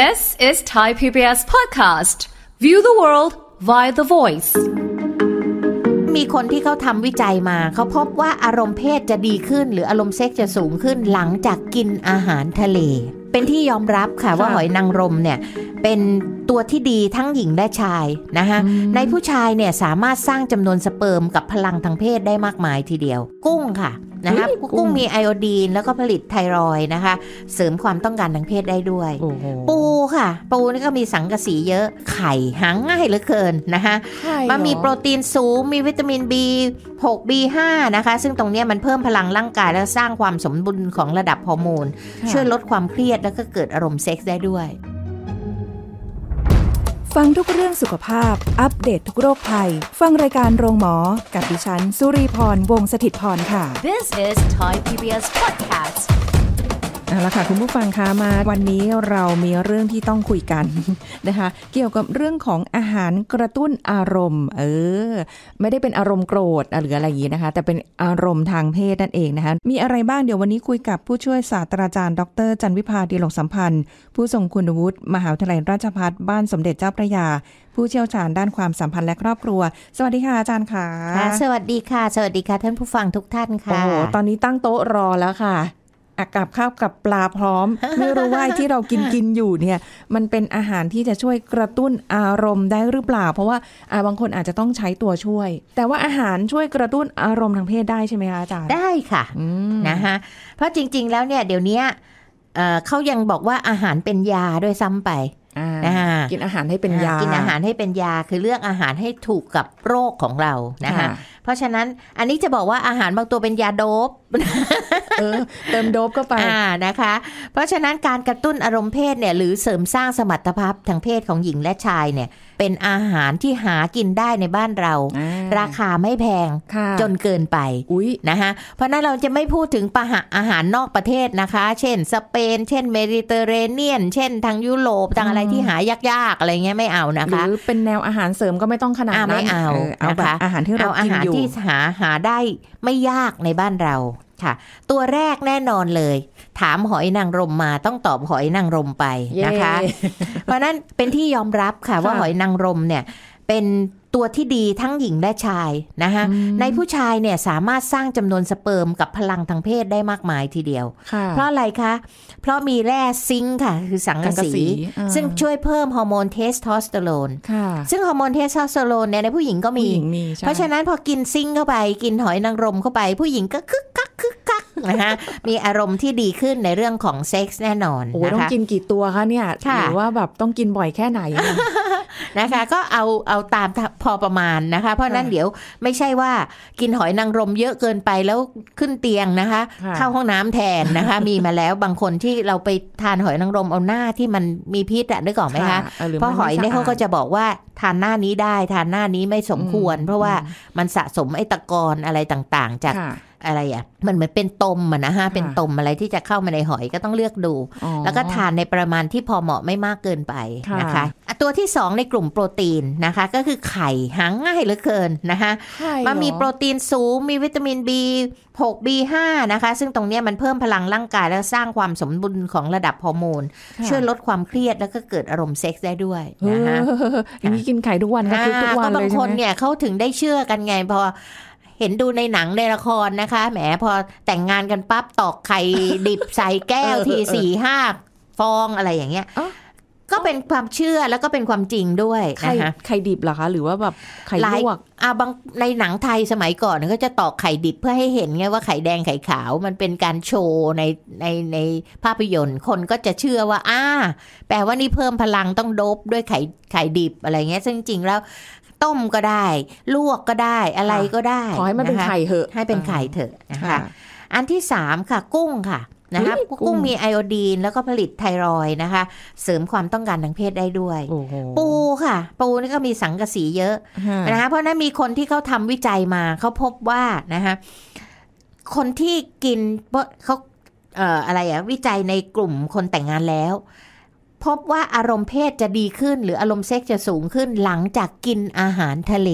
This is Thai PBS podcast. View the world via the voice. มีคนที่เขาทำวิจัยมา เขาพบว่าอารมณ์เพศจะดีขึ้น หรืออารมณ์เซ็กจะสูงขึ้นหลังจากกินอาหารทะเลเป็นที่ยอมรับค่ะว่าหอยนางรมเนี่ย เป็นตัวที่ดีทั้งหญิงและชายนะคะในผู้ชายเนี่ยสามารถสร้างจำนวนสเปิร์มกับพลังทางเพศได้มากมายทีเดียว กุ้งค่ะนะคะกุ้งมีไอโอดีนแล้วก็ผลิตไทรอยนะคะ เสริมความต้องการทางเพศได้ด้วยปูค่ะ ปูนี่ก็มีสังกะสีเยอะ ไข่หางง่ายเหลือเกินนะคะมันมีโปรตีนสูงมีวิตามินบี 6B5 นะคะ ซึ่งตรงนี้มันเพิ่มพลังร่างกายและสร้างความสมบูรณ์ของระดับฮอร์โมน ช่วยลดความเครียดแล้วก็เกิดอารมณ์เซ็กซ์ได้ด้วย ฟังทุกเรื่องสุขภาพ อัปเดตททุกโรคภัยฟังรายการโรงหมอ กับดิฉัน สุรีพร วงศิตพรค่ะ This is Thai PBS Podcast เอาละค่ะคุณผู้ฟังคะมาวันนี้เรามีเรื่องที่ต้องคุยกันนะคะ เกี่ยวกับเรื่องของอาหารกระตุ้นอารมณ์ เออไม่ได้เป็นอารมณ์โกรธ หรืออะไรอย่างนี้นะคะแต่เป็นอารมณ์ทางเพศนั่นเองนะคะ มีอะไรบ้าง เดี๋ยววันนี้คุยกับ ผู้ช่วยศาสตราจารย์ดรจันวิพาดีหลกสัมพันธ์ผู้ทรงคุณวุฒิมหาวิทยาลัยราชภัฏบ้านสมเด็จเจ้าพระยา ผู้เชี่ยวชาญด้านความสัมพันธ์และครอบครัว สวัสดีค่ะอาจารย์ค่ะสวัสดีค่ะสวัสดีค่ะท่านผู้ฟังทุกท่านค่ะโอ้ตอนนี้ตั้งโต๊ะรอแล้วค่ะกับข้าวกับปลาพร้อม ไม่รู้ว่าที่เรากินกินอยู่เนี่ย มันเป็นอาหารที่จะช่วยกระตุ้นอารมณ์ได้หรือเปล่า เพราะว่าบางคนอาจจะต้องใช้ตัวช่วย แต่ว่าอาหารช่วยกระตุ้นอารมณ์ทางเพศได้ใช่ไหมคะอาจารย์ได้ค่ะ นะคะเพราะจริงๆแล้วเนี่ยเดี๋ยวนี้เขายังบอกว่าอาหารเป็นยาด้วยซ้ำไปนะะกินอาหารให้เป็นยากินอาหารให้เป็นยาคือเลือกอาหารให้ถูกกับโรคของเรานะคะเพราะฉะนั้นอันนี้จะบอกว่าอาหารบางตัวเป็นยาโดบเติมโดบเข้าไปอ่านะคะ เพราะฉะนั้นการกระตุ้นอารมณ์เพศเนี่ยหรือเสริมสร้างสมรรถภาพทางเพศของหญิงและชายเนี่ยเป็นอาหารที่หากินได้ในบ้านเรา ราคาไม่แพงจนเกินไปนะคะเพราะนั้นเราจะไม่พูดถึงปะหะอาหารนอกประเทศนะคะ เช่น สเปน เช่นเมดิเตอร์เรเนียนเช่น ทางยุโรปทางอะไรที่หายากๆอะไรเงี้ยไม่เอานะคะหรือเป็นแนวอาหารเสริมก็ไม่ต้องขนาดนั้นไม่เอาเอาอาหารที่เรากินอยู่ที่หาหาได้ไม่ยากในบ้านเราค่ะ ตัวแรกแน่นอนเลย ถามหอยนางรมมาต้องตอบหอยนางรมไปนะคะ เพราะนั้นเป็นที่ยอมรับค่ะว่าหอยนางรมเนี่ยเป็นตัวที่ดีทั้งหญิงและชายนะคะในผู้ชายเนี่ยสามารถสร้างจำนวนสเปิร์มกับพลังทางเพศได้มากมายทีเดียว เพราะอะไรคะ เพราะมีแร่ซิงค์ค่ะ คือสังกะสี ซึ่งช่วยเพิ่มฮอร์โมนเทสโทสเตอโรนซึ่งฮอร์โมนเทสโทสเตอโรนเนี่ยในผู้หญิงก็มี เพราะฉะนั้นพอกินซิงค์เข้าไปกินหอยนางรมเข้าไปผู้หญิงก็คึกคักคึกคักนะคะมีอารมณ์ที่ดีขึ้นในเรื่องของเซ็กส์แน่นอนโอ้ต้องกินกี่ตัวคะเนี่ยหรือ ว่าแบบต้องกินบ่อยแค่ไหนนะคะ ก็เอาเอาตามพอประมาณนะคะ เพราะนั้นเดี๋ยวไม่ใช่ว่า กินหอยนางรมเยอะเกินไปแล้วขึ้นเตียงนะคะ เข้าห้องน้ำแทนนะคะ มีมาแล้วบางคนที่เราไปทานหอยนางรมเอาหน้าที่มันมีพิษอะนึกออกไหมคะเพราะหอยเนี่ยเขาก็จะบอกว่าทานหน้านี้ได้ ทานหน้านี้ไม่สมควร เพราะว่ามันสะสมไอตะกอนอะไรต่างๆ จากอะไรอ่ะ มันเหมือนเป็นตมอะนะฮะเป็นตมอะไรที่จะเข้ามาในหอยก็ต้องเลือกดู แล้วก็ทานในประมาณที่พอเหมาะไม่มากเกินไปนะคะตัวที่ 2 ในกลุ่มโปรตีนนะคะ ก็คือไข่หาง่ายเหลือเกินนะคะมันมีโปรตีนสูง มีวิตามิน B6 B5 นะคะ ซึ่งตรงนี้มันเพิ่มพลังร่างกายแล้วสร้างความสมรุ์ของระดับฮอร์โมนช่วยลดความเครียดแล้วก็เกิดอารมณ์เซ็กซ์ได้ด้วยนะคะอย่างนี้กินไข่ทุกวันก็คือทุกวันเลยใช่ไหมบางคนเนี่ยเขาถึงได้เชื่อกันไง พอเห็นดูในหนังในละครนะคะแหมพอแต่งงานกันปั๊บตอกไข่ดิบใส่แก้วทีสี่ห้าฟองอะไรอย่างเงี้ยก็เป็นความเชื่อแล้วก็เป็นความจริงด้วยนะคะไข่ดิบเหรอคะหรือว่าแบบไข่ลวกอ่าบางในหนังไทยสมัยก่อนก็จะตอกไข่ดิบเพื่อให้เห็นไงว่าไข่แดงไข่ขาวมันเป็นการโชว์ในในในภาพยนตร์คนก็จะเชื่อว่าอ่าแปลว่านี่เพิ่มพลังต้องโดบด้วยไข่ไข่ดิบอะไรเงี้ย ซึ่งจริงแล้ว ต้มก็ได้ ลวกก็ได้ อะไรก็ได้ขอให้มันเป็นไข่เถอะ ให้เป็นไข่เถอะนะคะ อันที่สามค่ะ กุ้งค่ะนะคะกุ้งมีไอโอดีนแล้วก็ผลิตไทรอยนะคะ เสริมความต้องการทางเพศได้ด้วย ปูค่ะ ปูนี่ก็มีสังกะสีเยอะนะคะ เพราะนั้นมีคนที่เขาทำวิจัยมา เขาพบว่านะคะคนที่กินเขาเอ่ออะไรอะวิจัยในกลุ่มคนแต่งงานแล้ว พบว่าอารมณ์เพศจะดีขึ้น หรืออารมณ์เซ็กจะสูงขึ้นหลังจากกินอาหารทะเล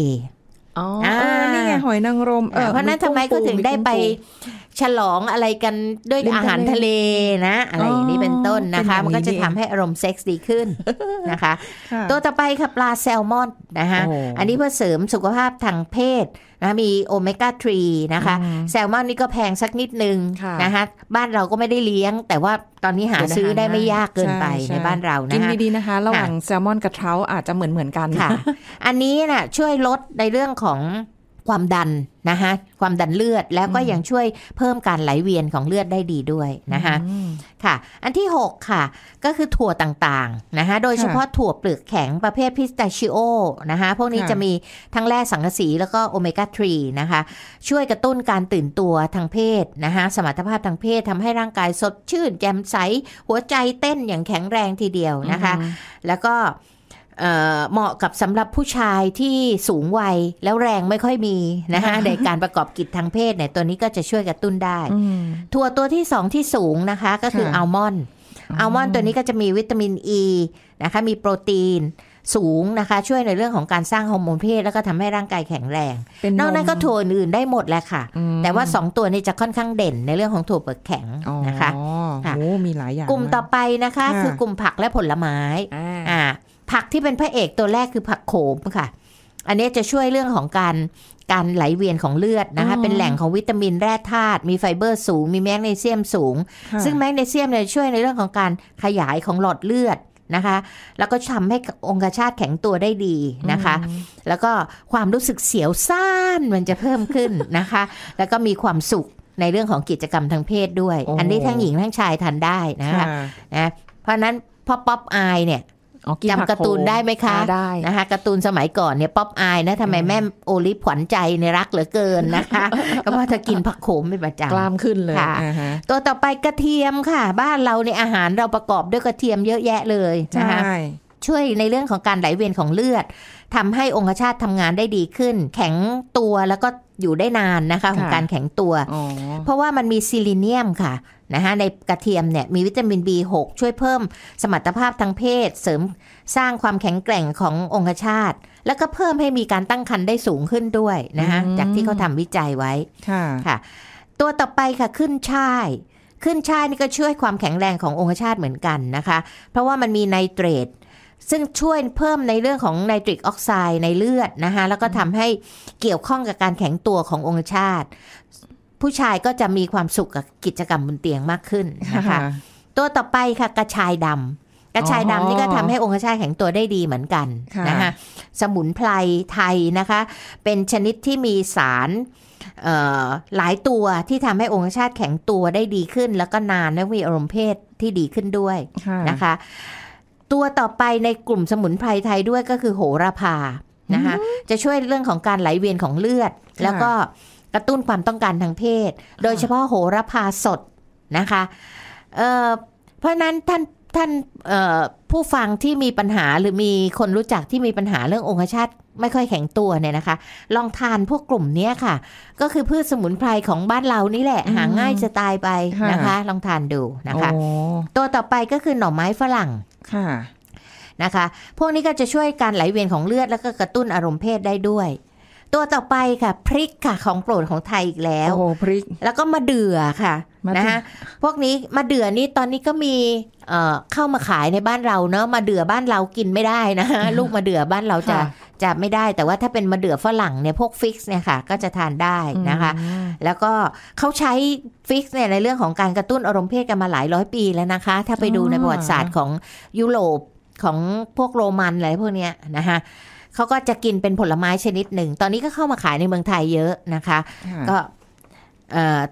อ๋อนี่ไงหอยนางรมเพราะนั้นทำไมก็ถึงได้ไปฉลองอะไรกันด้วยอาหารทะเลนะ อะไรนี้เป็นต้นนะคะ มันก็จะทำให้อารมณ์เซ็กซ์ดีขึ้นนะคะ ตัวต่อไปค่ะปลาแซลมอนนะคะอันนี้เพื่อเสริมสุขภาพทางเพศนะมีโอเมก้า 3 นะคะ แซลมอนนี่ก็แพงสักนิดนึงนะคะบ้านเราก็ไม่ได้เลี้ยง แต่ว่าตอนนี้หาซื้อได้ไม่ยากเกินไปในบ้านเรานะคะกินดีๆนะคะ ระหว่างแซลมอนกับเท้าอาจจะเหมือนเหมือนกันค่ะ อันนี้น่ะช่วยลดในเรื่องของความดันนะคะความดันเลือดแล้วก็ยังช่วยเพิ่มการไหลเวียนของเลือดได้ดีด้วยนะคะค่ะอันที่ 6 ค่ะ ก็คือถั่วต่างๆนะคะโดยเฉพาะถั่วเปลือกแข็งประเภทพิสตาชิโอนะคะพวกนี้จะมีทั้งแร่สังกะสีแล้วก็โอเมก้า 3 นะคะ ช่วยกระตุ้นการตื่นตัวทางเพศนะคะสมรรถภาพทางเพศทำให้ร่างกายสดชื่นแจ่มใส หัวใจเต้นอย่างแข็งแรงทีเดียวนะคะ แล้วก็เหมาะกับสำหรับผู้ชายที่สูงวัยแล้วแรงไม่ค่อยมีนะคะในการประกอบกิจทางเพศเนี่ยตัวนี้ก็จะช่วยกระตุ้นได้ถั่วตัวที่สองที่สูงนะคะก็คืออัลมอนด์อัลมอนด์ตัวนี้ก็จะมีวิตามินอ e ีนะคะมีโปรตีนสูงนะคะช่วยในเรื่องของการสร้างฮอร์โมนเพศแล้วก็ทำให้ร่างกายแข็งแรงนอกนั้นก็ถั่วอื่นได้หมดแหละค่ะ แต่ว่า 2 ตัวนี้จะค่อนข้างเด่นในเรื่องของถั่วเปลือกแข็งนะคะโอ้มีหลายอย่างกลุ่มต่อไปนะคะคือกลุ่มผักและผลไม้อ่าผักที่เป็นพระเอกตัวแรกคือผักโขมค่ะ อันนี้จะช่วยเรื่องของการการไหลเวียนของเลือดนะคะ เป็นแหล่งของวิตามินแร่ธาตุมีไฟเบอร์สูง มีแมกนีเซียมสูง ซึ่งแมกนีเซียมเนี่ยช่วยในเรื่องของการขยายของหลอดเลือดนะคะ แล้วก็ทำให้องคชาตแข็งตัวได้ดีนะคะ แล้วก็ความรู้สึกเสียวซ่านมันจะเพิ่มขึ้นนะคะ แล้วก็มีความสุขในเรื่องของกิจกรรมทางเพศด้วย อันนี้ทั้งหญิงทั้งชายทานได้นะคะนะเพราะนั้นพอป๊อปอายเนี่ยจำการ์ตูนได้ไหมคะได้นะคะการ์ตูนสมัยก่อนเนี่ยป๊อปอายนะทำไมแม่โอลิฟขวัญใจในรักเหลือเกินนะคะก็เพราะเธอกินผักโขมเป็นประจำกล้ามขึ้นเลยค่ะตัวต่อไปกระเทียมค่ะ บ้านเราในอาหารเราประกอบด้วยกระเทียมเยอะแยะเลยใช่ช่วยในเรื่องของการไหลเวียนของเลือด ทำให้องคชาตทำงานได้ดีขึ้น แข็งตัวแล้วก็อยู่ได้นานนะคะ ของการแข็งตัว เพราะว่ามันมีซิลิเนียมค่ะนะคะในกระเทียมเนี่ยมีวิตามิน B6 ช่วยเพิ่มสมรรถภาพทางเพศ เสริมสร้างความแข็งแกร่งขององคชาตแล้วก็เพิ่มให้มีการตั้งครรภ์ได้สูงขึ้นด้วยนะคะจากที่เขาทำวิจัยไว้ค่ะตัวต่อไปค่ะขึ้นช่าย ขึ้นช่ายนี่ก็ช่วยความแข็งแรงขององคชาตเหมือนกันนะคะ เพราะว่ามันมีไนเตรตซึ่งช่วยเพิ่มในเรื่องของไนตริกออกไซด์ในเลือดนะคะแล้วก็ทำให้เกี่ยวข้องกับการแข็งตัวขององคชาตผู้ชายก็จะมีความสุขกับกิจกรรมบนเตียงมากขึ้นนะคะตัวต่อไปค่ะกระชายดำกระชายดำนี่ก็ทำให้องคชาตแข็งตัวได้ดีเหมือนกันนะคะสมุนไพรไทยนะคะ เป็นชนิดที่มีสารหลายตัวที่ทำให้องคชาตแข็งตัวได้ดีขึ้น แล้วก็นานและมีอารมณ์เพศที่ดีขึ้นด้วยนะคะตัวต่อไปในกลุ่มสมุนไพรไทยด้วยก็คือโหระพานะคะจะช่วยเรื่องของการไหลเวียนของเลือดแล้วก็กระตุ้นความต้องการทางเพศ โดยเฉพาะโหระพาสดนะคะเเพราะนั้นท่านท่านผู้ฟังที่มีปัญหาหรือมีคนรู้จักที่มีปัญหาเรื่ององคชาตไม่ค่อยแข็งตัวเนี่ยนะคะ ลองทานพวกกลุ่มนี้ค่ะ ก็คือพืชสมุนไพรของบ้านเรานี่แหละ หาง่ายจะตายไปนะคะ ลองทานดูนะคะตัวต่อไปก็คือหน่อไม้ฝรั่งค่ะนะคะ พวกนี้ก็จะช่วยการไหลเวียนของเลือดแล้วก็กระตุ้นอารมณ์เพศได้ด้วยตัวต่อไปค่ะพริกค่ะของโปรดของไทยอีกแล้วโอ้พริก แล้วก็มาเดือค่ะนะคะพวกนี้มาเดือนี่ตอนนี้ก็มีเอ่อเข้ามาขายในบ้านเราเนาะมาเดือบ้านเรากินไม่ได้นะะลูกมาเดือบ้านเราจะจะไม่ได้ แต่ว่าถ้าเป็นมาเดือฝรั่งเนี่ยพวกฟิกซ์เนี่ยค่ะ ก็จะทานได้นะคะ แล้วก็เขาใช้ฟิกซ์เนี่ยในเรื่องของการกระตุ้นอารมณ์เพศกันมาหลายร้อย ปีแล้วนะคะ ถ้าไปดูในประวัติศาสตร์ของยุโรปของพวกโรมันอะไรพวกเนี้ยนะคะเขาก็จะกินเป็นผลไม้ชนิดหนึ่ง ตอนนี้ก็เข้ามาขายในเมืองไทยเยอะนะคะ ก็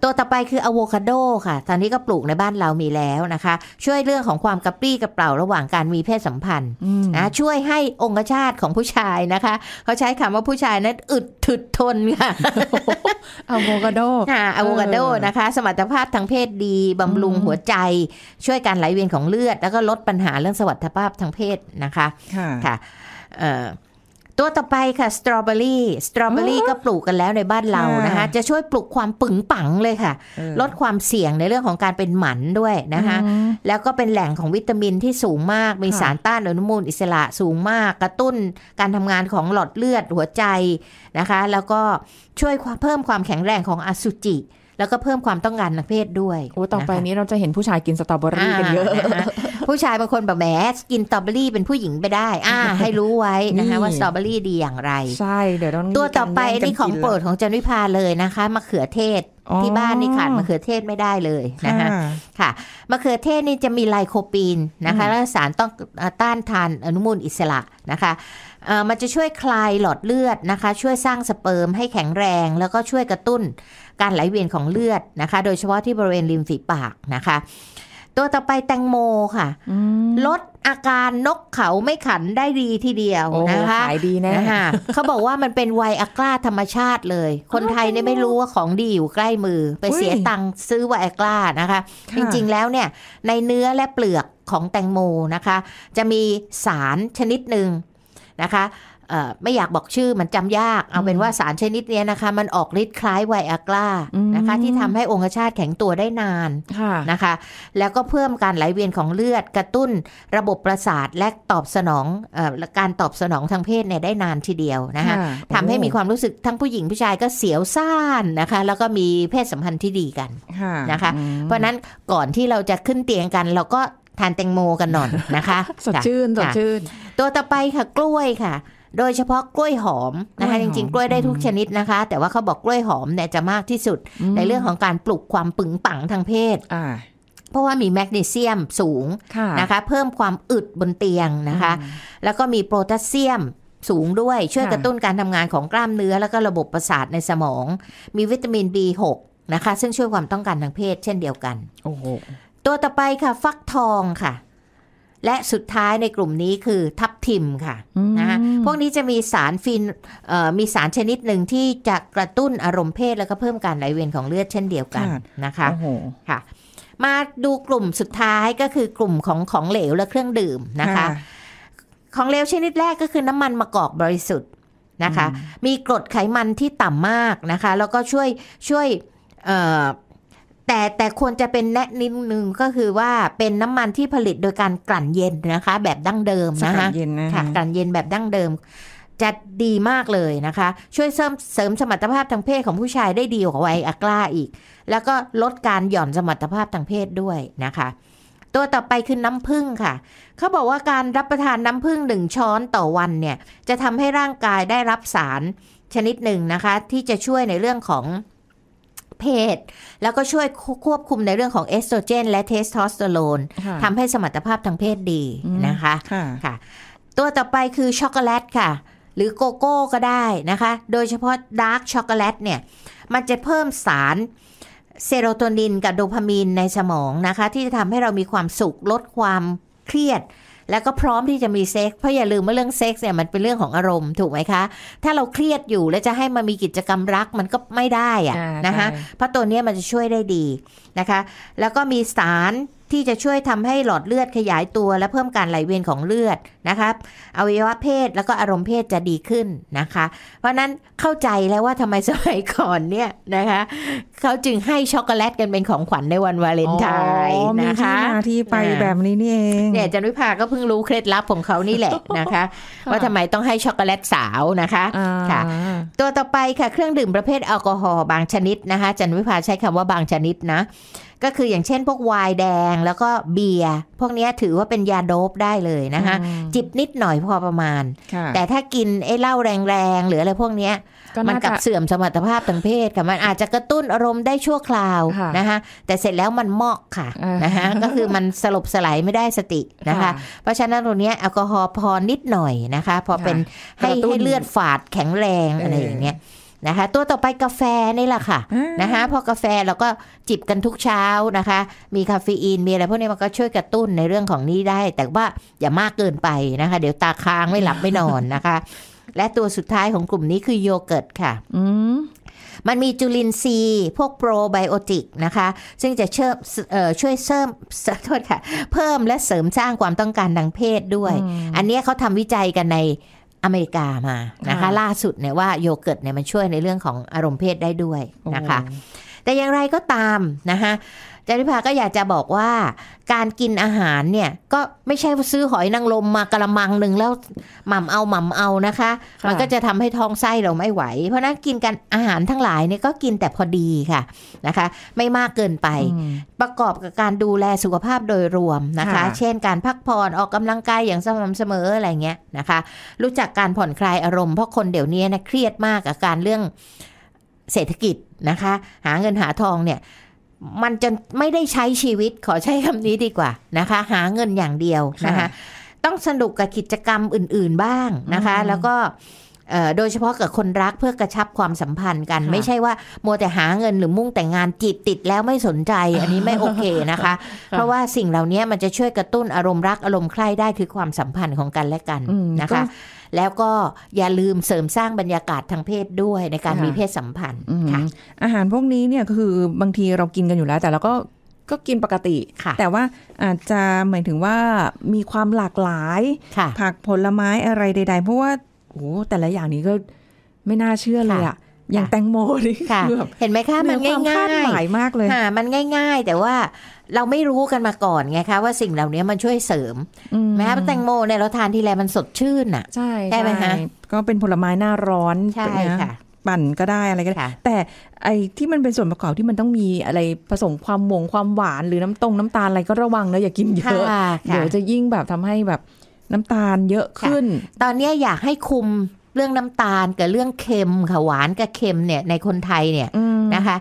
ตัวต่อไปคืออะโวคาโดค่ะ ตอนนี้ก็ปลูกในบ้านเรามีแล้วนะคะ ช่วยเรื่องของความกระปรี้กระเป๋าระหว่างการมีเพศสัมพันธ์นะ ช่วยให้องคชาตของผู้ชายนะคะ เขาใช้คำว่าผู้ชายนั้นอึดถึดทนค่ะอะโวคาโดอะโวคาโดนะคะ สมรรถภาพทางเพศดีบำรุงหัวใจ ช่วยการไหลเวียนของเลือด แล้วก็ลดปัญหาเรื่องสวัสดิภาพทางเพศนะคะ ค่ะตัวต่อไปค่ะสตรอเบอรี่สตรอเบอรี่ก็ปลูกกันแล้วในบ้านเรานะคะจะช่วยปลูกความปึงปังเลยค่ะ ลดความเสี่ยงในเรื่องของการเป็นหมันด้วยนะคะแล้วก็เป็นแหล่งของวิตามินที่สูงมากมีสารต้านอนุมูล อิสระสูงมากกระตุ้นการทำงานของหลอดเลือดหัวใจนะคะแล้วก็ช่วยเพิ่มความแข็งแรงของอสุจิแล้วก็เพิ่มความต้องการทางเพศด้วย โอ้ ต่อไปนี้เราจะเห็นผู้ชายกินสตรอเบอรี่กันเยอะ ผู้ชายบางคนแบบแหมกินสตรอเบอรี่เป็นผู้หญิงไปได้ อ่าให้รู้ไว้นะคะ ว่าสตรอเบอรี่ดีอย่างไร ใช่ เดี๋ยวต้องตัวต่อไปนี่ของโปรดของจันวิพาเลยนะคะ มะเขือเทศที่บ้านนี่ขาดมะเขือเทศไม่ได้เลยนะคะค่ะ มะเขือเทศนี่จะมีไลโคปีนนะคะและสารต้องต้านทานอนุมูลอิสระนะคะ มันจะช่วยคลายหลอดเลือดนะคะ ช่วยสร้างสเปิร์มให้แข็งแรงแล้วก็ช่วยกระตุ้นการไหลเวียนของเลือดนะคะ โดยเฉพาะที่บริเวณริมฝีปากนะคะ ตัวต่อไปแตงโมค่ะ ลดอาการนกเขาไม่ขันได้ดีทีเดียวนะคะขายดีแน่เขาบอกว่ามันเป็นไวอากราธรรมชาติเลย คนไทยเนี่ยไม่รู้ว่าของดีอยู่ใกล้มือ ไปเสียตังค์ซื้อไวอากรานะคะ จริงๆแล้วเนี่ย ในเนื้อและเปลือกของแตงโมนะคะ จะมีสารชนิดหนึ่งนะคะไม่อยากบอกชื่อมันจำยาก เอาเป็นว่าสารชนิดนี้นะคะ มันออกฤทธิ์คล้ายไวอากร้านะคะ ที่ทำให้องคชาตแข็งตัวได้นาน นะคะ แล้วก็เพิ่มการไหลเวียนของเลือดกระตุ้นระบบประสาทและตอบสนองการตอบสนองทางเพศเนี่ยได้นานทีเดียวนะคะทำให้มีความรู้สึกทั้งผู้หญิงผู้ชายก็เสียวซ่านนะคะ แล้วก็มีเพศสัมพันธ์ที่ดีกันนะคะ เพราะนั้นก่อนที่เราจะขึ้นเตียงกัน เราก็ทานแตงโมกันหน่อยนะคะสดชื่นสดชื่น ตัวต่อไปค่ะกล้วยค่ะโดยเฉพาะกล้วยหอมนะคะจริงๆ กล้วยได้ทุกชนิดนะคะ แต่ว่าเขาบอกกล้วยหอมเนี่ยจะมากที่สุดในเรื่องของการปลุกความปึงปังทางเพศเพราะว่ามีแมกนีเซียมสูงนะคะเพิ่มความอึดบนเตียงนะคะ แล้วก็มีโพแทสเซียมสูงด้วย ช่วยกระตุ้นการทำงานของกล้ามเนื้อแล้วก็ระบบประสาทในสมอง มีวิตามิน B6 นะคะ ซึ่งช่วยความต้องการทางเพศ เช่นเดียวกันโอ้โหตัวต่อไปค่ะ ฟักทองค่ะและสุดท้ายในกลุ่มนี้คือ ทับทิมค่ะนะคะพวกนี้จะมีสารฟินมีสารชนิดหนึ่งที่จะกระตุ้นอารมณ์เพศแล้วก็เพิ่มการไหลเวียนของเลือดเช่นเดียวกันนะคะ ค่ะ มาดูกลุ่มสุดท้ายก็คือกลุ่มของของเหลวและเครื่องดื่มนะคะ ของเหลวชนิดแรกก็คือน้ำมันมะกอกบริสุทธิ์นะคะ มีกรดไขมันที่ต่ำมากนะคะ แล้วก็ช่วยช่วยแต่แต่ควรจะเป็นแนะนิดนึงก็คือว่าเป็นน้ำมันที่ผลิตโดยการกลั่นเย็นนะคะ แบบดั้งเดิมนะคะกลั่นนนเย็ะะกลั่นเย็นแบบดั้งเดิมจะดีมากเลยนะคะ ช่วยเสริมเสริมสมรรถภาพทางเพศของผู้ชายได้ดีกว่าไวอากล้าอีก แล้วก็ลดการหย่อนสมรรถภาพทางเพศด้วยนะคะ ตัวต่อไปคือน้ำผึ้งค่ะ เขาบอกว่าการรับประทานน้ำผึ้งหนึ่งช้อนต่อวันเนี่ยจะทำให้ร่างกายได้รับสารชนิดหนึ่งนะคะ ที่จะช่วยในเรื่องของเพศ แล้วก็ช่วยควบคุมในเรื่องของเอสโตรเจนและเทสโทสเตอโรนทำให้สมรรถภาพทางเพศดีนะคะค่ะตัวต่อไปคือช็อกโกแลตค่ะ หรือโกโก้ก็ได้นะคะ โดยเฉพาะดาร์กช็อกโกแลตเนี่ยมันจะเพิ่มสารเซโรโทนินกับโดพามีนในสมองนะคะ ที่จะทำให้เรามีความสุขลดความเครียดแล้วก็พร้อมที่จะมีเซ็กซ์เพราะอย่าลืมว่าเรื่องเซ็กซ์เนี่ย มันเป็นเรื่องของอารมณ์ถูกไหมคะ ถ้าเราเครียดอยู่แล้วจะให้มามีกิจกรรมรักมันก็ไม่ได้อะนะคะเพราะตัวนี้มันจะช่วยได้ดีนะคะ แล้วก็มีสารที่จะช่วยทำให้หลอดเลือดขยายตัวและเพิ่มการไหลเวียนของเลือดนะคะ อวัยวะเพศแล้วก็อารมณ์เพศจะดีขึ้นนะคะ เพราะนั้นเข้าใจแล้วว่าทำไมสมัยก่อนเนี่ยนะคะ เขาจึงให้ช็อกโกแลตกันเป็นของขวัญในวันวาเลนไทน์นะคะมีที่ไปแบบนี้นี่เองเนี่ยจันวิภา ก็เพิ่งรู้เคล็ดลับของเขานี่แหละนะคะ ว่าทำไมต้องให้ช็อกโกแลตสาวนะคะ ค่ะ ตัวต่อไปค่ะเครื่องดื่มประเภทแอลกอฮอล์บางชนิดนะคะจันวิภาใช้คำว่าบางชนิดนะก็คืออย่างเช่นพวกไวน์แดงแล้วก็เบียร์พวกนี้ถือว่าเป็นยาโดบได้เลยนะคะจิบนิดหน่อยพอประมาณ แต่ถ้ากินไอ้เหล้าแรงๆหรืออะไรพวกนี้มันกับเสื่อมสมรรถภาพทางเพศค่ะมันอาจจะกระตุ้นอารมณ์ได้ชั่วคราวนะคะแต่เสร็จแล้วมันเมาะค่ะนะคะก็คือมันสลบสลายไม่ได้สตินะคะ เพราะฉะนั้นตรงนี้แอลกอฮอล์พอนิดหน่อยนะคะพอเป็นให้ให้เลือดฝาดแข็งแรงอะไรอย่างเงี้ยนะคะตัวต่อไปกาแฟนี่แหละค่ะ นะคะพอกาแฟเราก็จิบกันทุกเช้านะคะ มีคาเฟอีนมีอะไรพวกนี้มันก็ช่วยกระตุ้นในเรื่องของนี้ได้ แต่ว่าอย่ามากเกินไปนะคะ เดี๋ยวตาค้างไม่หลับไม่นอนนะคะ และตัวสุดท้ายของกลุ่มนี้คือโยเกิร์ตค่ะมันมีจุลินทรีย์ พวกโปรไบโอติกนะคะ ซึ่งจะเชิ่ช่วยเสริมโทษค่ะ เพิ่มและเสริมสร้างความต้องการทางเพศด้วย อันนี้เขาทำวิจัยกันในอเมริกามานะคะ ล่าสุดเนี่ยว่าโยเกิร์ตเนี่ยมันช่วยในเรื่องของอารมณ์เพศได้ด้วยนะคะ แต่อย่างไรก็ตามนะคะจริพาก็อยากจะบอกว่า การกินอาหารเนี่ย ก็ไม่ใช่ซื้อหอยนางรมมากระมังหนึ่งแล้ว หม่ำเอาหม่ำเอานะคะ มันก็จะทำให้ท้องไส้เราไม่ไหว เพราะนั้นกินกันอาหารทั้งหลายเนี่ยก็กินแต่พอดีค่ะนะคะ ไม่มากเกินไป ประกอบกับการดูแลสุขภาพโดยรวมนะคะ เช่นการพักผ่อนออกกำลังกายอย่างสม่ำเสมออะไรเงี้ยนะคะ รู้จักการผ่อนคลายอารมณ์เพราะคนเดี๋ยวนี้นะเครียดมากกับการเรื่องเศรษฐกิจนะคะ หาเงินหาทองเนี่ยมันจะไม่ได้ใช้ชีวิตขอใช้คำนี้ดีกว่านะคะ หาเงินอย่างเดียวนะคะ ต้องสนุกกับกิจกรรมอื่น ๆบ้างนะคะ แล้วก็โดยเฉพาะกับคนรักเพื่อกระชับความสัมพันธ์กัน ไม่ใช่ว่ามัวแต่หาเงินหรือมุ่งแต่งงานจีบติดแล้วไม่สนใจ อันนี้ไม่โอเคนะคะ เพราะว่าสิ่งเหล่านี้มันจะช่วยกระตุ้นอารมณ์รักอารมณ์ใคร่ได้คือความสัมพันธ์ของกันและกันนะคะแล้วก็อย่าลืมเสริมสร้างบรรยากาศทางเพศด้วยในการมีเพศสัมพันธ์ค่ะอาหารพวกนี้เนี่ยคือบางทีเรากินกันอยู่แล้ว แต่เราก็ก็กินปกติแต่ว่าอาจจะหมายถึงว่ามีความหลากหลาย ผักผลไม้อะไรใดๆ เพราะว่า โอ้แต่ละอย่างนี้ก็ไม่น่าเชื่อเลยอะอย่างแตงโมนี่คแบบเห็นไหมคะ มันง่ายง่ายหมายมากเลยค่ะมันง่าย ๆ แต่ว่าเราไม่รู้กันมาก่อนไงคะ ว่าสิ่งเหล่านี้มันช่วยเสริมแม้แตงโมเนี่ยเราทานทีไรมันสดชื่นอ่ะใช่ใช่ไหมคะก็เป็นผลไม้หน้าร้อนใช่ค่ะปั่นก็ได้อะไรก็ได้แต่ไอ้ที่มันเป็นส่วนประกอบที่มันต้องมีอะไรผสมความหมงความหวานหรือน้ำตรงน้ำตาลอะไรก็ระวังนะอย่ากินเยอะเดี๋ยวจะยิ่งแบบทำให้แบบน้ำตาลเยอะขึ้น ตอนนี้อยากให้คุมเรื่องน้ำตาลกับเรื่องเค็มค่ะหวานกับเค็มเนี่ยในคนไทยเนี่ยนะคะ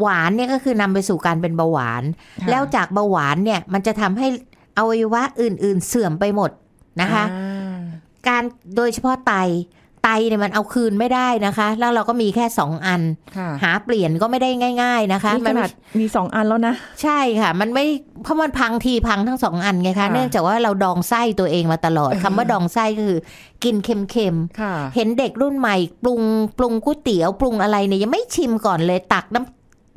หวานเนี่ยก็คือนำไปสู่การเป็นเบาหวาน แล้วจากเบาหวานเนี่ยมันจะทำให้อวัยวะอื่นๆเสื่อมไปหมดนะคะ การโดยเฉพาะไตไตเนี่ยมันเอาคืนไม่ได้นะคะ แล้วเราก็มีแค่สองอัน หาเปลี่ยนก็ไม่ได้ง่ายๆนะคะมันมีสองอันแล้วนะใช่ค่ะมันไม่เพราะมันพังทีพังทั้งสองอันไงคะเนื่องจากว่าเราดองไส้ตัวเองมาตลอด คำว่าดองไส้คือกินเค็มๆเห็นเด็กรุ่นใหม่ปรุงปรุงก๋วยเตี๋ยวปรุงอะไรเนี่ยยังไม่ชิมก่อนเลยตักน้ำ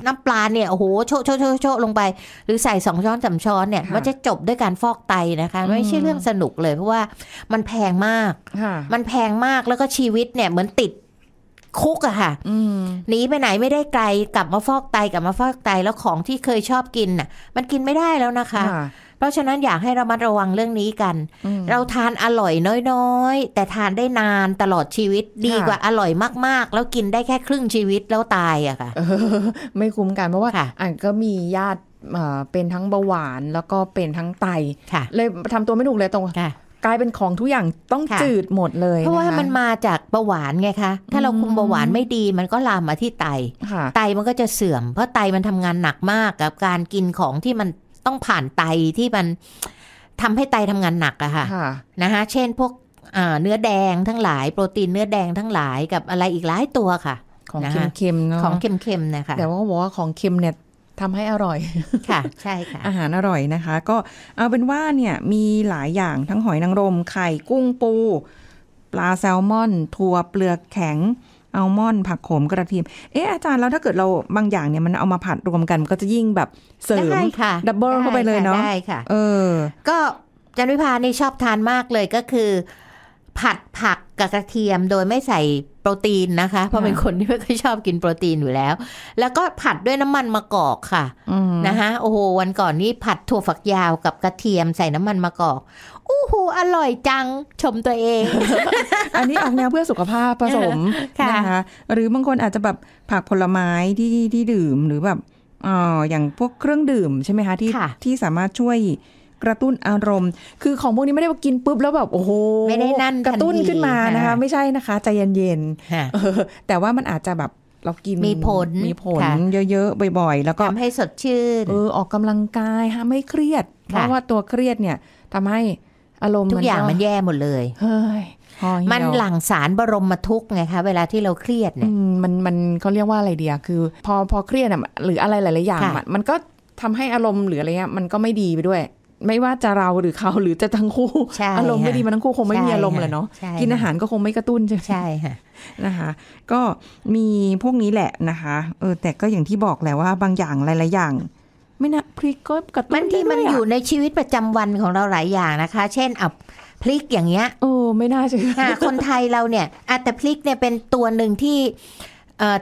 น้ำปลาเนี่ยโอ้โหโชะโชะโชะโชะลงไป หรือใส่สองช้อนสาช้อนเนี่ย มันจะจบด้วยการฟอกไตนะคะ ไม่ใช่เรื่องสนุกเลย เพราะว่ามันแพงมากมันแพงมากแล้วก็ชีวิตเนี่ย เหมือนติดคุกอะค่ะหนีไปไหนไม่ได้ไกลกลับมาฟอกไตกลับมาฟอกไตแล้วของที่เคยชอบกินน่ะมันกินไม่ได้แล้วนะคะเพราะฉะนั้นอยากให้เรามัดระวังเรื่องนี้กัน เราทานอร่อยน้อย ๆ แต่ทานได้นานตลอดชีวิตดีกว่าอร่อยมากๆ แล้วกินได้แค่ครึ่งชีวิตแล้วตายอะค่ะ ไม่คุ้มกันเพราะว่าอันก็มีญาติเป็นทั้งเบาหวานแล้วก็เป็นทั้งไตเลยทำตัวไม่ถูกเลยตรงกลายเป็นของทุกอย่างต้องจืดหมดเลย เพราะว่ามันมาจากเบาหวานไงคะถ้าเราคุมเบาหวานไม่ดี มันก็ลามมาที่ไตไตมันก็จะเสื่อมเพราะไตมันทำงานหนักมาก กับการกินของที่มันต้องผ่านไตที่มันทำให้ไตทำงานหนักอะค่ะ นะคะ เช่นพวกเนื้อแดงทั้งหลาย โปรตีนเนื้อแดงทั้งหลายกับอะไรอีกหลายตัวค่ะ ของเค็มๆเนาะของเค็มๆนะคะแต่ว่าว่าของเค็มเนี่ยทำให้อร่อย ค่ะ ใช่ค่ะ อาหารอร่อยนะคะ ก็เอาเป็นว่าเนี่ยมีหลายอย่างทั้งหอยนางรมไข่ กุ้งปู ปลาแซลมอนถั่วเปลือกแข็งอัลมอนด์ผักโขมกระเทียมเอ๊ะอาจารย์แล้วถ้าเกิดเราบางอย่างเนี่ยมันเอามาผัดรวมกันก็จะยิ่งแบบเสริมดับเบิลเข้าไปเลยเนาะได้ค่ะเออก็จันวิพานี่ชอบทานมากเลยก็คือ ผัดผักกับกระเทียมโดยไม่ใส่โปรตีนนะคะเพราะเป็นคนที่ไม่ค่อยชอบกินโปรตีนอยู่แล้ว แล้วก็ผัดด้วยน้ำมันมะกอกค่ะนะคะโอ้โหวันก่อนนี้ผัดถั่วฝักยาวกับกระเทียมใส่น้ำมันมะกอก อู้หูอร่อยจังชมตัวเอง อันนี้ออกแนวเพื่อสุขภาพผสมนะคะหรือบางคนอาจจะแบบผักผลไม้ที่ที่ดื่มหรือแบบอ๋ออย่างพวกเครื่องดื่มใช่ไหมคะที่ที่สามารถช่วยกระตุ้นอารมณ์ คือของพวกนี้ไม่ได้ว่ากิน ปุ๊บแล้วแบบโอ้โหไม่ได้นั่นกระตุ้นขึ้นมานะคะ ไม่ใช่นะคะใจเย็นๆแต่ว่ามันอาจจะแบบเรากินมีผลมีผล เยอะๆบ่อย ๆ แล้วก็ทำให้สดชื่นเออออกกำลังกายทำให้เครียด เพราะว่าตัวเครียดเนี่ยทำให้อารมณ์ทุกอย่างมันแย่หมดเลยเฮ้ยมันหลั่งสารบรมมาทุกไงคะเวลาที่เราเครียดเนี่ยมันมันเขาเรียกว่าอะไรเดียคือ พอพอเครียดอ่ะหรืออะไรหลาย ๆอย่างมันก็ทำให้อารมณ์หรืออะไรเงี้ยมันก็ไม่ดีไปด้วยไม่ว่าจะเราหรือเขาหรือจะทั้งคู่ อารมณ์ไม่ดีมันทั้งคู่คงไม่มีอารมณ์แหละเนาะกินอาหารก็คงไม่กระตุ้นใช่ไหมใช่ค่ะนะคะ ก็มีพวกนี้แหละนะคะ เออแต่ก็อย่างที่บอกแหละว่า บางอย่างหลาย ๆอย่าง ไม่นะพริกก็กระตุ้นมันที่มันอยู่ในชีวิตประจำวันของเราหลายอย่างนะคะ เช่นอับพริกอย่างเงี้ยโอ้ไม่น่าเชื่อคนไทยเราเนี่ยอแต่พริกเนี่ยเป็นตัวหนึ่งที่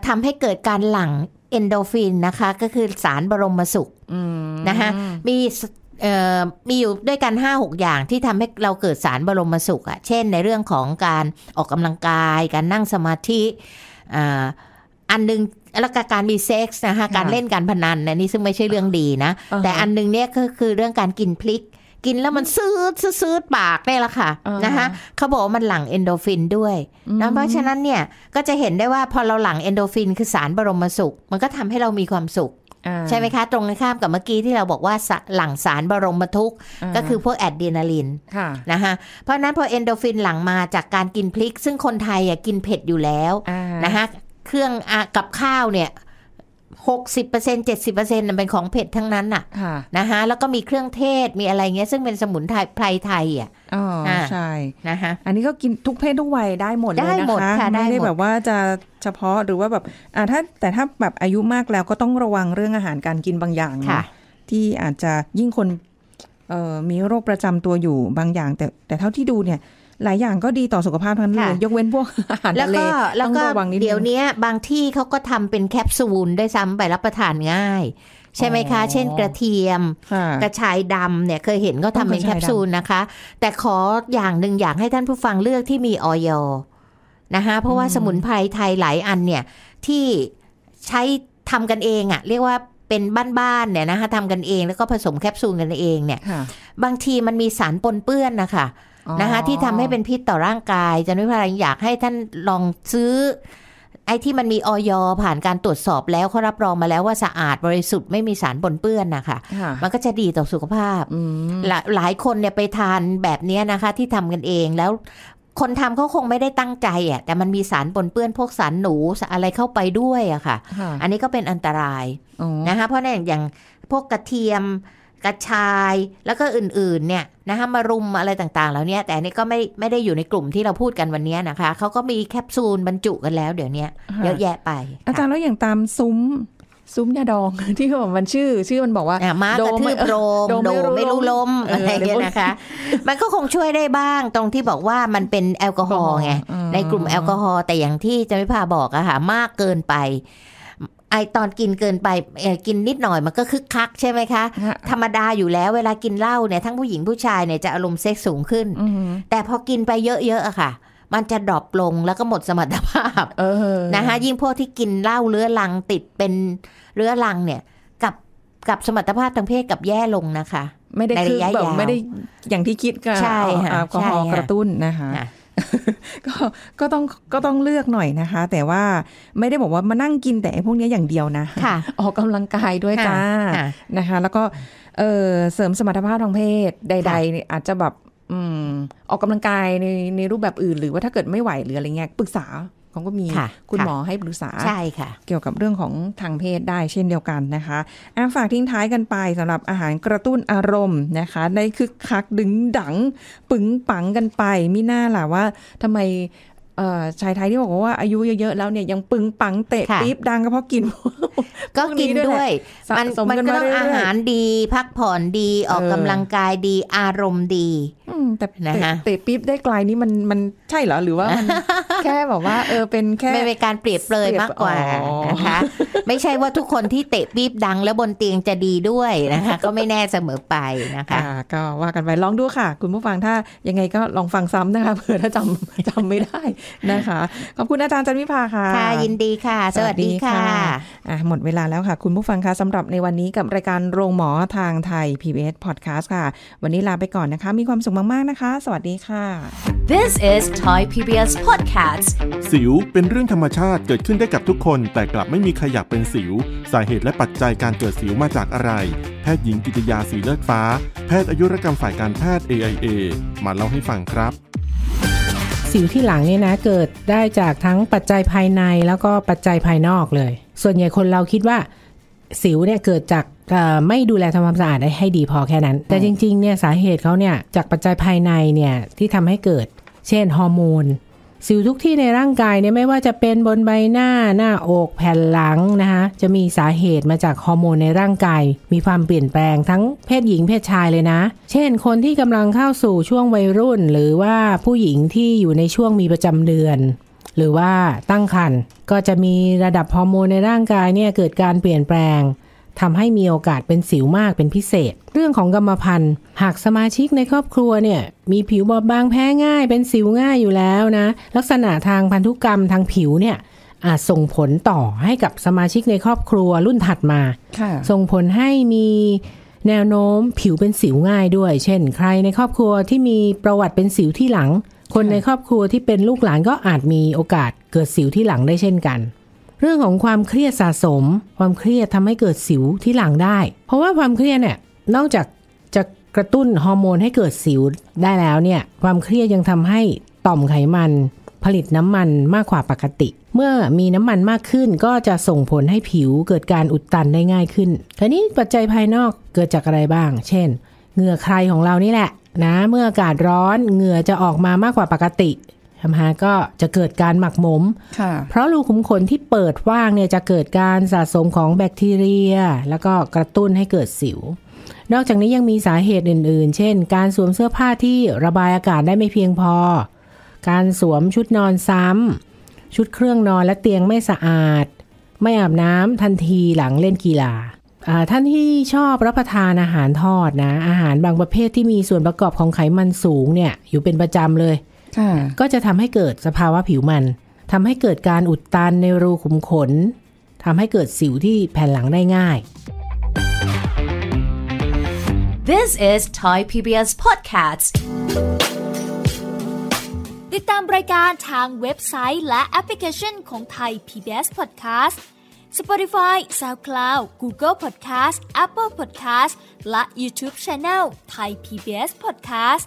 ทำให้เกิดการหลั่งเอนโดฟินนะคะ ก็คือสารบรมสุขนะคะมีมีอยู่ด้วยกัน5 6 อย่างที่ทำให้เราเกิดสารบรมสุขอะเช่นในเรื่องของการออกกำลังกาย การนั่งสมาธิอันนึงแล้วก็การมีเซ็กส์นะคะการเล่นการพนันนะนี่ซึ่งไม่ใช่เรื่องดีนะ แต่อันนึงเนี้ยก็คือเรื่องการกินพลิก กินแล้วมันซื้อซื้อปากได้ละค่ะนะคะเขาบอกว่ามันหลั่งเอนโดฟินด้วยนะเพราะฉะนั้นเนี่ยก็จะเห็นได้ว่าพอเราหลั่งเอนโดฟิน คือสารบรมสุข มันก็ทำให้เรามีความสุขใช่ไหมคะตรงนข้ามกับเมื่อกี้ที่เราบอกว่าหลั่งสารบรมทุกก็คือพวกแอดรีนาลินนะคะเพราะนั้นพอเอนโดฟินหลั่งมาจากการกินพริก ซึ่งคนไทยกินเผ็ดอยู่แล้วนะคะเครื่องกับข้าวเนี่ยหกสิบเปอร์เซ็นเจ็ดสิบเปอร์เซ็นต์เป็นของเผ็ดทั้งนั้นน่ะนะคะแล้วก็มีเครื่องเทศมีอะไรเงี้ยซึ่งเป็นสมุนไพรไพรไทยอ่ะอ๋อใช่นะคะอันนี้ก็กินทุกเพศทุกวัยได้หมดเลยนะคะไม่ได้แบบว่าจะเฉพาะหรือว่าแบบอ่าถ้าแต่ถ้าแบบอายุมากแล้วก็ต้องระวังเรื่องอาหารการกินบางอย่างที่อาจจะยิ่งคนมีโรคประจำตัวอยู่บางอย่าง แต่แต่เท่าที่ดูเนี่ยหลายอย่างก็ดีต่อสุขภาพทั้งนั้นเลยยกเว้นพวกอาหารทะเลต้องระวังนิดนึงเดี๋ยวนี้บางที่เขาก็ทำเป็นแคปซูลได้ซ้ำไปรับประทานง่าย ใช่ไหมคะ เช่นกระเทียม กระชายดำเนี่ยเคยเห็นก็ทำเป็นแคปซูลนะคะ แต่ขออย่างหนึ่งอยากให้ท่านผู้ฟังเลือกที่มีออยนะคะเพราะว่าสมุนไพรไทยหลายอันเนี่ยที่ใช้ทำกันเองอะ่ะ เรียกว่าเป็นบ้านๆเนี่ยนะคะทำกันเองแล้วก็ผสมแคปซูลกันเองเนี่ยบางทีมันมีสารปนเปื้อนนะคะนะคะที่ทำให้เป็นพิษต่อร่างกายจันวิพาอยากให้ท่านลองซื้อ ไอ้ที่มันมีออยผ่านการตรวจสอบแล้วเขารับรองมาแล้วว่าสะอาดบริสุทธิ์ไม่มีสารปนเปื้อนนะคะ มันก็จะดีต่อสุขภาพหลหลายคนเนี่ยไปทานแบบนี้นะคะ ที่ทำกันเองแล้วคนทำเขาคงไม่ได้ตั้งใจอ่ะแต่มันมีสารปนเปื้อน พวกสารหนูอะไรเข้าไปด้วยอะค่ะ อันนี้ก็เป็นอันตรายนะคะ เพราะนั่นอย่างพวกกระเทียมกระชายแล้วก็อื่นๆเนี่ยนะคะมารุมอะไรต่างๆ แล้วเนี่ย แต่นี่ก็ไม่ไม่ได้อยู่ในกลุ่มที่เราพูดกันวันนี้นะคะเขาก็มีแคปซูลบรรจุกันแล้วเดี๋ยวนี้เยอะแยะไป อาจารย์แล้วอย่างตามซุ้มซุ้มยาดองที่เขาบอกมันชื่อ ชื่อมันบอกว่ามาโดมโรมโดมไม่รู้ลมอะไรเงี้ยนะคะ มันก็คงช่วยได้บ้างตรงที่บอกว่ามันเป็นแอลกอฮอล์ไงในกลุ่มแอลกอฮอล์แต่อย่างที่จะไม่พาบอกอะค่ะมากเกินไปไอตอนกินเกินไปกินนิดหน่อยมันก็คึกคักใช่ไหมคะ ธรรมดาอยู่แล้วเวลากินเหล้าเนี่ยทั้งผู้หญิงผู้ชายเนี่ยจะอารมณ์เซ็กสูงขึ้นแต่พอกินไปเยอะ ๆอะค่ะ มันจะดรอปลงแล้วก็หมดสมรรถภาพนะคะยิ่งพวกที่กินเหล้าเรื้อรังติดเป็นเรื้อรังเนี่ยกับกับสมรรถภาพทางเพศกับแย่ลงนะคะ ไม่ได้คือแบบไม่ได้อย่างที่คิดกับแอลกอฮอล์กระตุ้นนะคะะก็ ก็ต้อง ก็ต้องเลือกหน่อยนะคะ แต่ว่าไม่ได้บอกว่ามานั่งกินแต่พวกนี้อย่างเดียวนะค่ะออกกำลังกายด้วยจ้านะคะ แล้วก็เเสริมสมรรถภาพทางเพศใดๆ อาจจะแบบออกกำลังกายในในรูปแบบอื่น หรือว่าถ้าเกิดไม่ไหวหรืออะไรเงี้ยปรึกษาเขาก็มีคุณหมอให้ปรึกษาใช่ค่ะ เกี่ยวกับเรื่องของทางเพศได้เช่นเดียวกันนะคะอาฝากทิ้งท้ายกันไป สำหรับอาหารกระตุ้นอารมณ์นะคะ ในคึกคักดึงดังปึงปังกันไป มิน่าล่ะว่า ทำไมชายไทยที่บอกว่าอายุเยอะๆแล้วเนี่ยยังปึงปัง เตะปี๊บดัง ก็เพราะกิน ก็กินด้วย มันมันก็ต้องอาหารดีพักผ่อนดีออกกำลังกายดี อารมณ์ดีแต่ะเตะปี๊บได้ไกลนี่มันมันใช่เหรอหรือว่า มันแค่บอกว่าเออเป็นแค่เป็นการเปรียบเปรยมากกว่านะคะไม่ใช่ว่าทุกคนที่เตะปี๊บดัง แล้วบนเตียงจะดีด้วยนะคะ ก็ไม่แน่เสมอไปนะคะก็ว่ากันไปลองดูค่ะ คุณผู้ฟังถ้ายังไงก็ลองฟังซ้ำนะคะเผื่อถ้าจำจำไม่ได้นะคะขอบคุณอาจารย์จันวิภาค่ะค่ะ ยินดีค่ะสวัสดีค่ะอ่ะหมดเวลาแล้วค่ะ คุณผู้ฟังคะสำหรับในวันนี้กับรายการโรงหมอทางไทย PBS Podcast ค่ะ วันนี้ลาไปก่อนนะคะมีความสุขมากๆนะคะ สวัสดีค่ะ This is Thai PBS Podcast สิวเป็นเรื่องธรรมชาติเกิดขึ้นได้กับทุกคน แต่กลับไม่มีใครอยากเป็นสิว สาเหตุและปัจจัยการเกิดสิวมาจากอะไร แพทย์หญิงกิตยาสีเลือดฟ้า แพทย์อายุรกรรมฝ่ายการแพทย์ AIA มาเล่าให้ฟังครับ สิวที่หลังเนี่ยนะเกิดได้จากทั้งปัจจัยภายในแล้วก็ปัจจัยภายนอกเลย ส่วนใหญ่คนเราคิดว่า สิวเนี่ยเกิดจากไม่ดูแลทำความสะอาดได้ให้ดีพอแค่นั้น แต่จริงๆเนี่ยสาเหตุเขาเนี่ยจากปัจจัยภายในเนี่ยที่ทำให้เกิด เช่น ฮอร์โมน สิวทุกที่ในร่างกายเนี่ยไม่ว่าจะเป็นบนใบหน้าหน้าอก แผ่นหลังนะคะจะมีสาเหตุมาจากฮอร์โมนในร่างกาย มีความเปลี่ยนแปลงทั้งเพศหญิงเพศชายเลยนะ เช่นคนที่กำลังเข้าสู่ช่วงวัยรุ่น หรือว่าผู้หญิงที่อยู่ในช่วงมีประจำเดือน หรือว่าตั้งครรภ์ก็จะมีระดับฮอร์โมนในร่างกายเนี่ยเกิดการเปลี่ยนแปลงทำให้มีโอกาสเป็นสิวมากเป็นพิเศษ เรื่องของกรรมพันธุ์หากสมาชิกในครอบครัวเนี่ยมีผิวบอบบางแพ้ง่าย เป็นสิวง่ายอยู่แล้วนะ ลักษณะทางพันธุกรรมทางผิวเนี่ยอาจส่งผลต่อให้กับสมาชิกในครอบครัวรุ่นถัดมาส่งผลให้มีแนวโน้มผิวเป็นสิวง่ายด้วย เช่นใครในครอบครัวที่มีประวัติเป็นสิวที่หลัง คนในครอบครัวที่เป็นลูกหลานก็อาจมีโอกาสเกิดสิวที่หลังได้เช่นกันเรื่องของความเครียดสะสม ความเครียดทำให้เกิดสิวที่หลังได้ เพราะว่าความเครียดเนี่ยนอกจากจะกระตุ้นฮอร์โมนให้เกิดสิวได้แล้วเนี่ยความเครียดยังทำให้ต่อมไขมัน ผลิตน้ำมันมากกว่าปกติ เมื่อมีน้ำมันมากขึ้นก็จะส่งผลให้ผิวเกิดการอุดตันได้ง่ายขึ้นทีนี้ปัจจัยภายนอกเกิดจากอะไรบ้าง เช่นเหงื่อใครของเรานี่แหละนะเมื่ออากาศร้อนเหงื่อจะออกมามากกว่าปกติทำให้ก็จะเกิดการหมักหมมเพราะรูขุมขนที่เปิดว่างเนี่ย จะเกิดการสะสมของแบคทีเรีย แล้วก็กระตุ้นให้เกิดสิว นอกจากนี้ยังมีสาเหตุอื่นๆ เช่น การสวมเสื้อผ้าที่ระบายอากาศได้ไม่เพียงพอ การสวมชุดนอนซ้ำ ชุดเครื่องนอนและเตียงไม่สะอาด ไม่อาบน้ำทันทีหลังเล่นกีฬา ท่านที่ชอบรับประทานอาหารทอดนะ อาหารบางประเภทที่มีส่วนประกอบของไขมันสูงเนี่ยอยู่เป็นประจำเลยก็จะทำให้เกิดสภาวะผิวมัน ทำให้เกิดการอุดตันในรูขุมขน ทำให้เกิดสิวที่แผ่นหลังได้ง่าย This is Thai PBS Podcast ติดตามรายการทางเว็บไซต์และแอปพลิเคชันของ Thai PBS Podcast Spotify SoundCloud Google Podcast Apple Podcast และ YouTube Channel Thai PBS Podcast